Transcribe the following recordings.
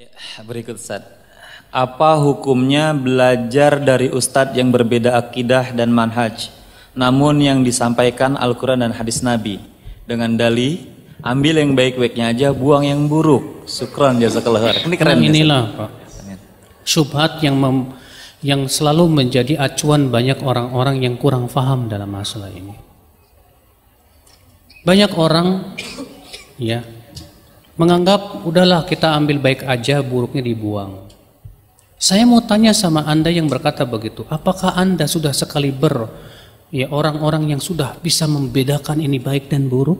Ya, berikut Ustaz. Apa hukumnya belajar dari ustadz yang berbeda akidah dan manhaj? Namun yang disampaikan Al-Quran dan hadis Nabi dengan dali ambil yang baik-baiknya aja, buang yang buruk. Sukron jazakallah Ini keren. Ini inilah ya, Pak. Subhat yang mem, yang selalu menjadi acuan banyak orang-orang yang kurang paham dalam masalah ini. Banyak orang ya menganggap udahlah kita ambil baik aja, buruknya dibuang. Saya mau tanya sama Anda yang berkata begitu, apakah Anda sudah sekali ber ya orang-orang yang sudah bisa membedakan ini baik dan buruk?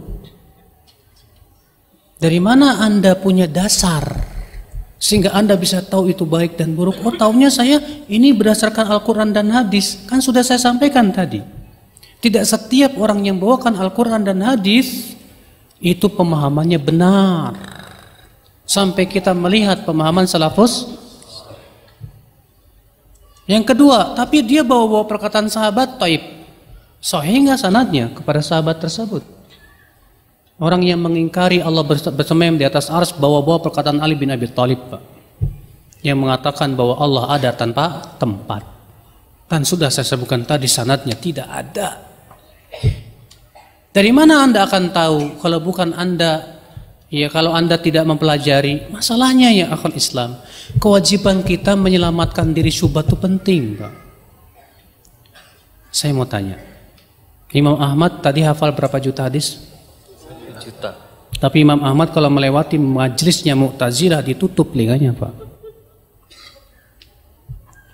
Dari mana Anda punya dasar sehingga Anda bisa tahu itu baik dan buruk? Oh, tahunya saya ini berdasarkan Al-Qur'an dan hadis. Kan sudah saya sampaikan tadi. Tidak setiap orang yang bawakan Al-Qur'an dan hadis itu pemahamannya benar sampai kita melihat pemahaman salafus yang kedua tapi dia bawa-bawa perkataan sahabat taib sehingga sanadnya kepada sahabat tersebut orang yang mengingkari Allah bersemayam di atas ars bawa-bawa perkataan Ali bin Abi Thalib yang mengatakan bahwa Allah ada tanpa tempat dan sudah saya sebutkan tadi sanadnya tidak ada dari mana anda akan tahu kalau bukan anda Ya kalau Anda tidak mempelajari, masalahnya ya akal Islam. Kewajiban kita menyelamatkan diri syubhat itu penting, Pak. Saya mau tanya. Imam Ahmad tadi hafal berapa juta hadis? Juta. Tapi Imam Ahmad kalau melewati majlisnya Mu'tazilah ditutup liganya, Pak.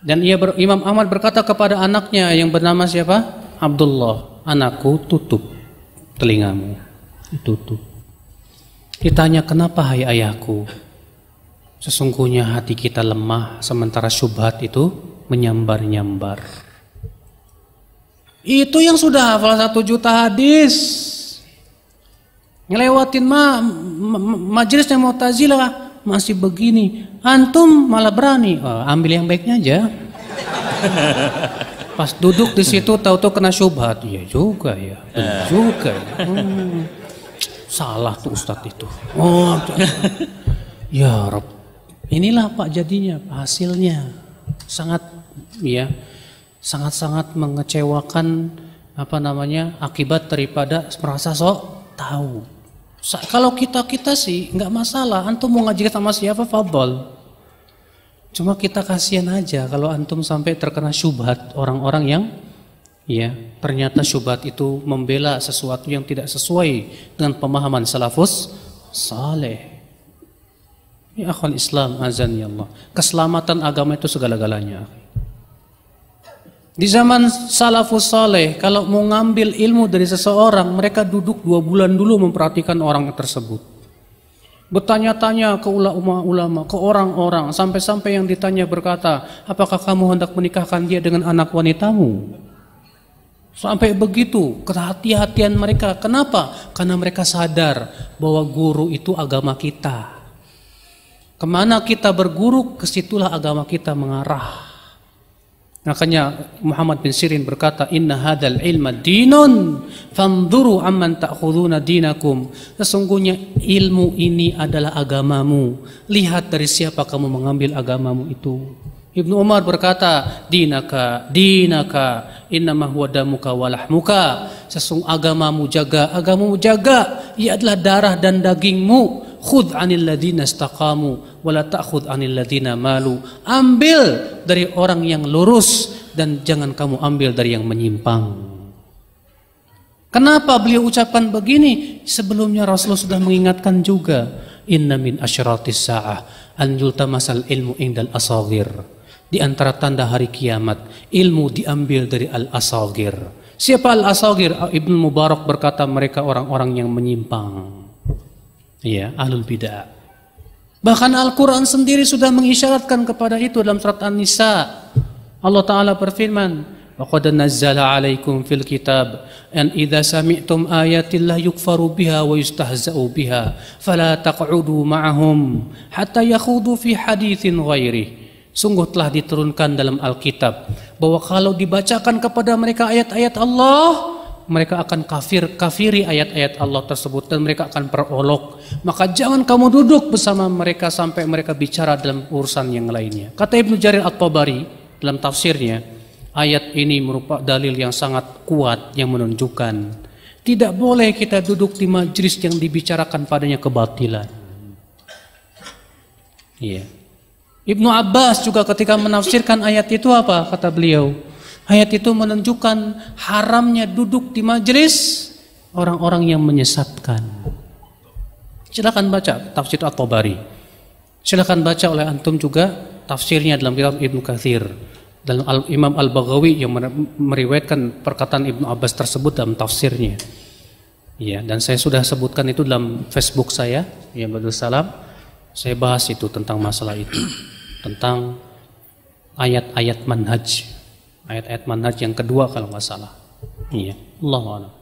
Dan ia ber, Imam Ahmad berkata kepada anaknya yang bernama siapa? Abdullah, anakku tutup telingamu. tutup. Ditanya kenapa hai ayahku? Sesungguhnya hati kita lemah sementara syubhat itu menyambar-nyambar. Itu yang sudah hafal satu juta hadis. Ngelewatin ma, ma, mau Mu'tazilah masih begini. Antum malah berani. Oh, ambil yang baiknya aja. Pas duduk di situ tahu-tahu kena syubhat. Iya juga ya. Benar juga ya. Hmm salah tuh Ustadz itu. Oh, ya Rob. Inilah Pak jadinya, hasilnya sangat ya sangat-sangat mengecewakan apa namanya akibat daripada merasa sok tahu. Sa kalau kita kita sih nggak masalah, antum mau ngaji sama siapa fabel. Cuma kita kasihan aja kalau antum sampai terkena syubhat orang-orang yang ya ternyata syubhat itu membela sesuatu yang tidak sesuai dengan pemahaman salafus saleh. Ya akhwal Islam azan ya Allah. Keselamatan agama itu segala-galanya. Di zaman salafus saleh kalau mau ngambil ilmu dari seseorang mereka duduk dua bulan dulu memperhatikan orang tersebut. Bertanya-tanya ke ulama-ulama, ke orang-orang, sampai-sampai yang ditanya berkata, apakah kamu hendak menikahkan dia dengan anak wanitamu? Sampai begitu kehati-hatian mereka. Kenapa? Karena mereka sadar bahwa guru itu agama kita. Kemana kita berguru, kesitulah agama kita mengarah. Makanya Muhammad bin Sirin berkata, Inna hadal ilma dinun, fanduru amman ta'khuduna dinakum. Sesungguhnya ilmu ini adalah agamamu. Lihat dari siapa kamu mengambil agamamu itu. Ibnu Umar berkata, dinaka, dinaka, innama huwa damuka walahmuka sesung agamamu jaga agamamu jaga ia adalah darah dan dagingmu khudh anil ladina istaqamu wala ta'khudh anil ladina malu ambil dari orang yang lurus dan jangan kamu ambil dari yang menyimpang Kenapa beliau ucapkan begini? Sebelumnya Rasulullah sudah mengingatkan juga, inna min asyratis sa'ah an yultamasal ilmu indal asawir di antara tanda hari kiamat. Ilmu diambil dari Al-Asagir. Siapa Al-Asagir? Ah, Ibn Mubarak berkata mereka orang-orang yang menyimpang. Ya, ahlul bid'ah. Bahkan Al-Quran sendiri sudah mengisyaratkan kepada itu dalam surat An-Nisa. Allah Ta'ala berfirman, وقد نزل عليكم في الكتاب أن إذا سمعتم آيات الله يكفر بها ويستهزأ بها فلا تقعدوا معهم حتى يخوضوا في حديث غيره Sungguh telah diturunkan dalam Alkitab bahwa kalau dibacakan kepada mereka ayat-ayat Allah, mereka akan kafir kafiri ayat-ayat Allah tersebut dan mereka akan perolok. Maka jangan kamu duduk bersama mereka sampai mereka bicara dalam urusan yang lainnya. Kata Ibnu Jarir At-Tabari dalam tafsirnya, ayat ini merupakan dalil yang sangat kuat yang menunjukkan tidak boleh kita duduk di majlis yang dibicarakan padanya kebatilan. Iya. Yeah. Ibnu Abbas juga ketika menafsirkan ayat itu apa kata beliau? Ayat itu menunjukkan haramnya duduk di majelis orang-orang yang menyesatkan. Silakan baca tafsir At-Tabari. Silakan baca oleh antum juga tafsirnya dalam kitab Ibnu Katsir dalam Al Imam Al-Baghawi yang meriwayatkan perkataan Ibnu Abbas tersebut dalam tafsirnya. Ya, dan saya sudah sebutkan itu dalam Facebook saya, ya Badul Salam. Saya bahas itu tentang masalah itu tentang ayat-ayat manhaj ayat-ayat manhaj yang kedua kalau nggak salah iya Allah